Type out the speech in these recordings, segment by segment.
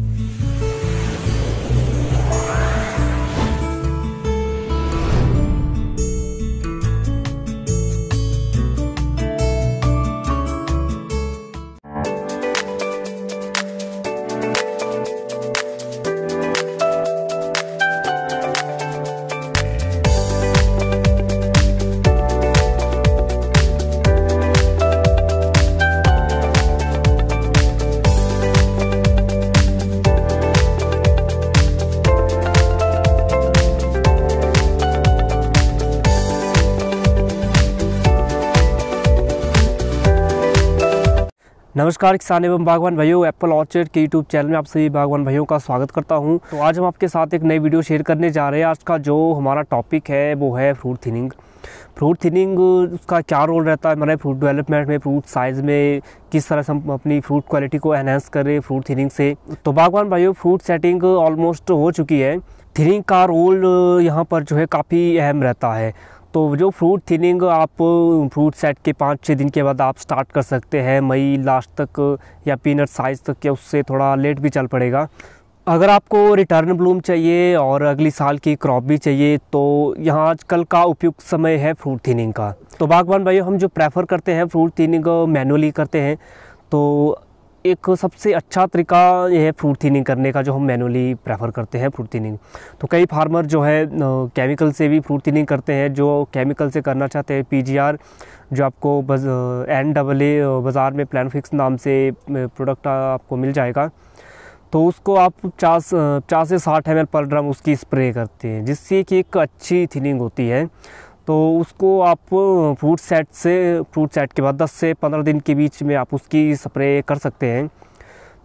Mm-hmm. नमस्कार किसान एवं बागवान भाइयों एप्पल ऑर्चर्ड के यूट्यूब चैनल में आप सभी बागवान भाइयों का स्वागत करता हूं तो आज हम आपके साथ एक नई वीडियो शेयर करने जा रहे हैं आज का जो हमारा टॉपिक है वो है फ्रूट थिनिंग फ्रूट थिनिंग उसका क्या रोल रहता है हमारे फ्रूट डेवलपमेंट में फ्रूट साइज़ में किस तरह से हम अपनी फ्रूट क्वालिटी को एनहेंस करें फ्रूट थिनिंग से तो बागवान भाइयों फ्रूट सेटिंग ऑलमोस्ट हो चुकी है थिनिंग का रोल यहाँ पर जो है काफ़ी अहम रहता है तो जो फ्रूट थिनिंग आप फ्रूट सेट के पाँच छः दिन के बाद आप स्टार्ट कर सकते हैं मई लास्ट तक या पीनट साइज़ तक या उससे थोड़ा लेट भी चल पड़ेगा अगर आपको रिटर्न ब्लूम चाहिए और अगली साल की क्रॉप भी चाहिए तो यहाँ आजकल का उपयुक्त समय है फ्रूट थिनिंग का तो बागवान भाइयों हम जो प्रेफर करते हैं फ्रूट थिनिंग मैनुअली करते हैं तो एक सबसे अच्छा तरीका यह है फ्रूट थीनिंग करने का जो हम मैनुअली प्रेफर करते हैं फ्रूट थीनिंग तो कई फार्मर जो है केमिकल से भी फ्रूट थीनिंग करते हैं जो केमिकल से करना चाहते हैं पीजीआर जो आपको बज एन डबल ए बाज़ार में प्लान फिक्स नाम से प्रोडक्ट आपको मिल जाएगा तो उसको आप पचास पचास से साठ एम पर ड्रम उसकी स्प्रे करते हैं जिससे कि एक अच्छी थीनिंग होती है तो उसको आप फ्रूट सेट से फ्रूट सेट के बाद 10 से 15 दिन के बीच में आप उसकी स्प्रे कर सकते हैं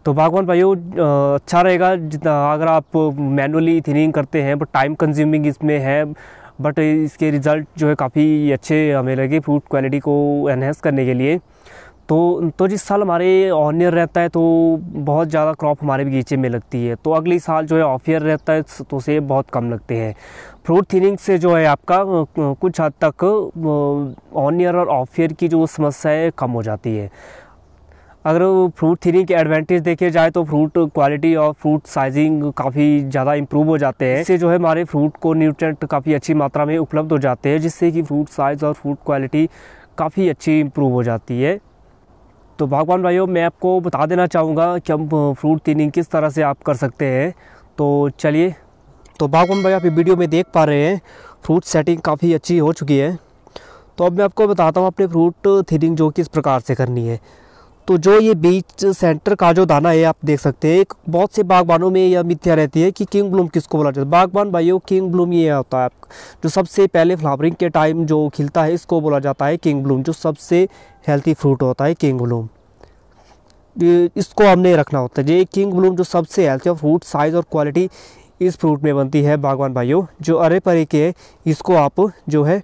तो बागवान भाइयों अच्छा रहेगा जितना अगर आप मैनुअली थिनिंग करते हैं बट टाइम कंज्यूमिंग इसमें है बट इसके रिज़ल्ट जो है काफ़ी अच्छे हमें लगे फ्रूट क्वालिटी को एनहेंस करने के लिए तो तो जिस साल हमारे ऑन ईयर रहता है तो बहुत ज़्यादा क्रॉप हमारे बगीचे में लगती है तो अगले साल जो है ऑफ ईयर रहता है तो से बहुत कम लगते हैं फ्रूट थीनिंग से जो है आपका कुछ हद तक ऑन ईयर और ऑफ ईयर की जो समस्या है कम हो जाती है अगर फ्रूट थीनिंग के एडवांटेज देखे जाए तो फ्रूट क्वालिटी और फ्रूट साइजिंग काफ़ी ज़्यादा इंप्रूव हो जाते हैं इससे जो है हमारे फ्रूट को न्यूट्रेंट काफ़ी अच्छी मात्रा में उपलब्ध हो जाते हैं जिससे कि फ्रूट साइज और फ्रूट क्वालिटी काफ़ी अच्छी इंप्रूव हो जाती है तो भगवान भाइयों मैं आपको बता देना चाहूँगा कि हम फ्रूट थीनिंग किस तरह से आप कर सकते हैं तो चलिए तो बागवान भाई आप ये वीडियो में देख पा रहे हैं फ्रूट सेटिंग काफ़ी अच्छी हो चुकी है तो अब मैं आपको बताता हूँ अपने फ्रूट थीडिंग जो किस प्रकार से करनी है तो जो ये बीच सेंटर का जो दाना है आप देख सकते हैं बहुत से बागबानों में यह मिथ्या रहती है कि किंग ब्लूम किसको बोला जाता है बागबान भाइयों किंग ब्लूम ये होता है जो सबसे पहले फ्लावरिंग के टाइम जो खिलता है इसको बोला जाता है किंग ब्लूम जो सबसे हेल्थी फ्रूट होता है किंग ब्लूम इसको हमने रखना होता है ये किंग ब्लूम जो सबसे हेल्थी और फ्रूट साइज़ और क्वालिटी इस फ्रूट में बनती है बागवान भाइयों जो अरे परे के इसको आप जो है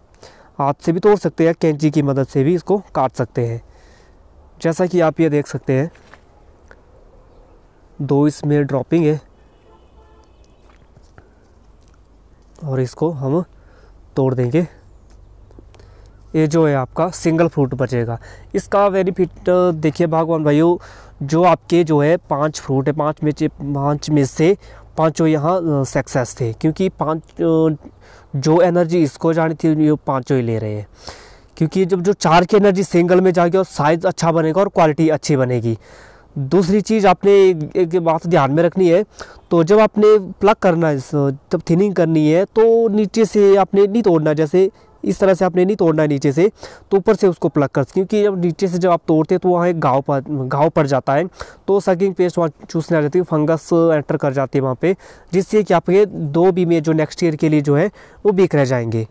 हाथ से भी तोड़ सकते हैं कैंची की मदद से भी इसको काट सकते हैं जैसा कि आप ये देख सकते हैं दो इसमें ड्रॉपिंग है और इसको हम तोड़ देंगे ये जो है आपका सिंगल फ्रूट बचेगा इसका बेनिफिट देखिए भगवान भाइयों जो आपके जो है पांच फ्रूट है पांच में से पाँच में से पांचों यहाँ सक्सेस थे क्योंकि पांच जो एनर्जी इसको जानी थी ये पांचों ही ले रहे हैं क्योंकि जब जो चार की एनर्जी सिंगल में जाएगी और साइज़ अच्छा बनेगा और क्वालिटी अच्छी बनेगी दूसरी चीज़ आपने एक बात ध्यान में रखनी है तो जब आपने प्लग करना है जब थिनिंग करनी है तो नीचे से आपने नहीं तोड़ना जैसे इस तरह से आपने नहीं तोड़ना है नीचे से तो ऊपर से उसको प्लग कर क्योंकि जब नीचे से जब आप तोड़ते हैं तो वहाँ एक घाव पर घाव पड़ जाता है तो सकिंग पेस्ट वहाँ चूसने आ जाती है फंगस एंटर कर जाती है वहाँ पर जिससे कि आपके दो बीमे जो नेक्स्ट ईयर के लिए जो है वो बीक रह जाएंगे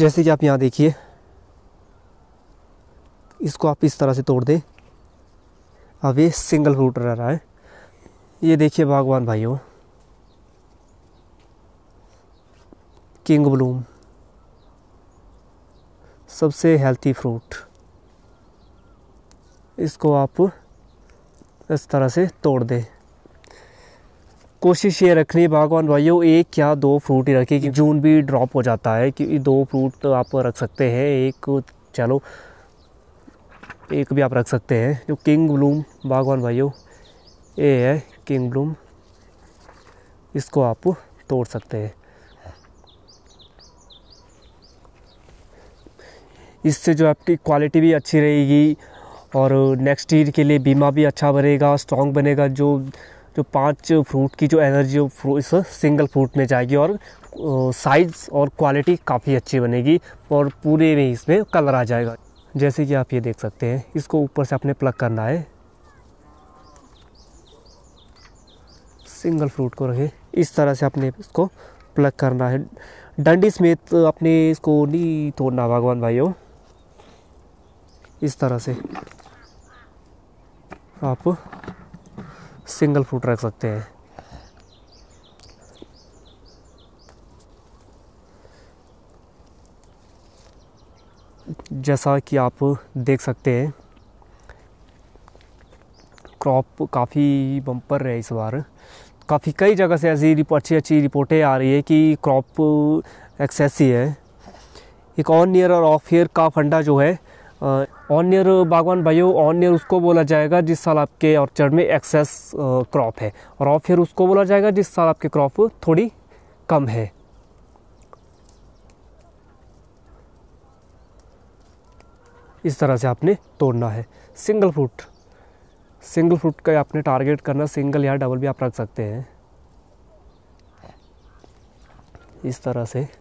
जैसे कि आप यहाँ देखिए इसको आप इस तरह से तोड़ दें अब ये सिंगल रूट रह रहा है ये देखिए भगवान भाइयों किंग ब्लूम सबसे हेल्थी फ्रूट इसको आप इस तरह से तोड़ दें कोशिश ये रखनी बागवान भाइयों एक या दो फ्रूट ही रखें कि जून भी ड्रॉप हो जाता है कि दो फ्रूट तो आप रख सकते हैं एक चलो एक भी आप रख सकते हैं जो किंग ब्लूम बागवान भाइयों ये है किंग ब्लूम इसको आप तोड़ सकते हैं इससे जो आपकी क्वालिटी भी अच्छी रहेगी और नेक्स्ट ईयर के लिए बीमा भी अच्छा बनेगा स्ट्रॉन्ग बनेगा जो जो पांच फ्रूट की जो एनर्जी इस सिंगल फ्रूट में जाएगी और साइज़ और क्वालिटी काफ़ी अच्छी बनेगी और पूरे में इसमें कलर आ जाएगा जैसे कि आप ये देख सकते हैं इसको ऊपर से आपने प्लग करना है सिंगल फ्रूट को रखें इस तरह से आपने इसको प्लग करना है डंडी समेत अपने इसको नहीं तोड़ना भगवान भाइयों इस तरह से आप सिंगल फुट रख सकते हैं जैसा कि आप देख सकते हैं क्रॉप काफ़ी बम्पर है इस बार काफ़ी कई जगह से ऐसी अच्छी अच्छी रिपोर्टें आ रही है कि क्रॉप एक्सेस ही है एक ऑन ईयर और ऑफ ईयर का फंडा जो है ऑन ईयर बागवान भाइयों ऑन ईयर उसको बोला जाएगा जिस साल आपके ऑर्चर्ड में एक्सेस क्रॉप है और ऑफ ईयर उसको बोला जाएगा जिस साल आपकी क्रॉप थोड़ी कम है इस तरह से आपने तोड़ना है सिंगल फ्रूट सिंगल फ्रूट का आपने टारगेट करना सिंगल या डबल भी आप रख सकते हैं इस तरह से